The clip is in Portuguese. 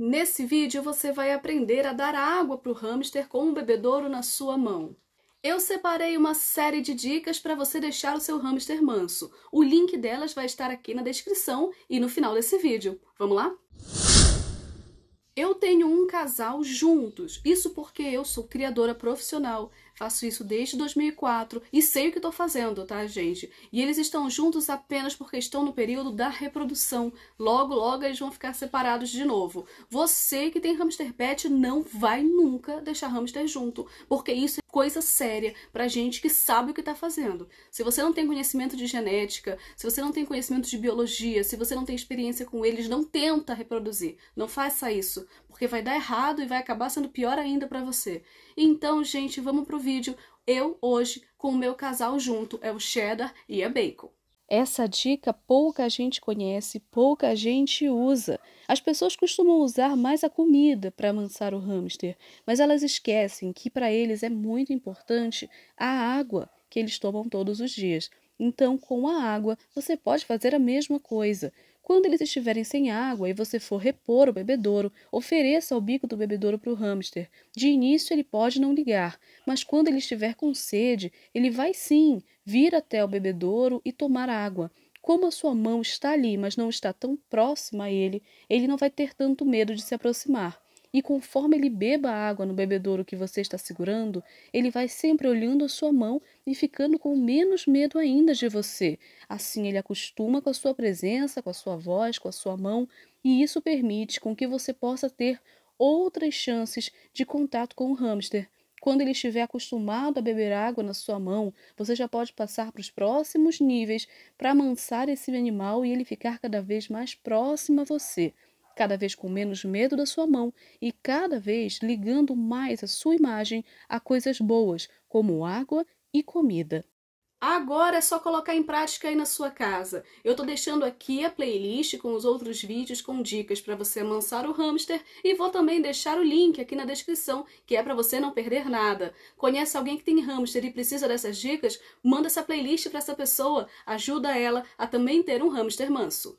Nesse vídeo você vai aprender a dar água para o hamster com um bebedouro na sua mão. Eu separei uma série de dicas para você deixar o seu hamster manso. O link delas vai estar aqui na descrição e no final desse vídeo. Vamos lá? Eu tenho um casal juntos. Isso porque eu sou criadora profissional. Faço isso desde 2004 e sei o que estou fazendo, tá, gente? E eles estão juntos apenas porque estão no período da reprodução. Logo, logo eles vão ficar separados de novo. Você que tem hamster pet não vai nunca deixar hamster junto, porque isso coisa séria pra gente que sabe o que tá fazendo. Se você não tem conhecimento de genética, se você não tem conhecimento de biologia, se você não tem experiência com eles, não tenta reproduzir. Não faça isso, porque vai dar errado e vai acabar sendo pior ainda para você. Então, gente, vamos pro vídeo. Eu hoje com o meu casal junto é o cheddar e a bacon. Essa dica pouca gente conhece, pouca gente usa. As pessoas costumam usar mais a comida para amansar o hamster, mas elas esquecem que para eles é muito importante a água que eles tomam todos os dias. Então, com a água, você pode fazer a mesma coisa. Quando eles estiverem sem água e você for repor o bebedouro, ofereça o bico do bebedouro para o hamster. De início ele pode não ligar, mas quando ele estiver com sede, ele vai sim vir até o bebedouro e tomar água. Como a sua mão está ali, mas não está tão próxima a ele, ele não vai ter tanto medo de se aproximar e conforme ele beba a água no bebedouro que você está segurando, ele vai sempre olhando a sua mão e ficando com menos medo ainda de você. Assim ele acostuma com a sua presença, com a sua voz, com a sua mão, e isso permite com que você possa ter outras chances de contato com o hamster. Quando ele estiver acostumado a beber água na sua mão, você já pode passar para os próximos níveis para amansar esse animal e ele ficar cada vez mais próximo a você cada vez com menos medo da sua mão e cada vez ligando mais a sua imagem a coisas boas, como água e comida. Agora é só colocar em prática aí na sua casa. Eu tô deixando aqui a playlist com os outros vídeos com dicas para você amansar o hamster e vou também deixar o link aqui na descrição, que é para você não perder nada. Conhece alguém que tem hamster e precisa dessas dicas? Manda essa playlist para essa pessoa, ajuda ela a também ter um hamster manso.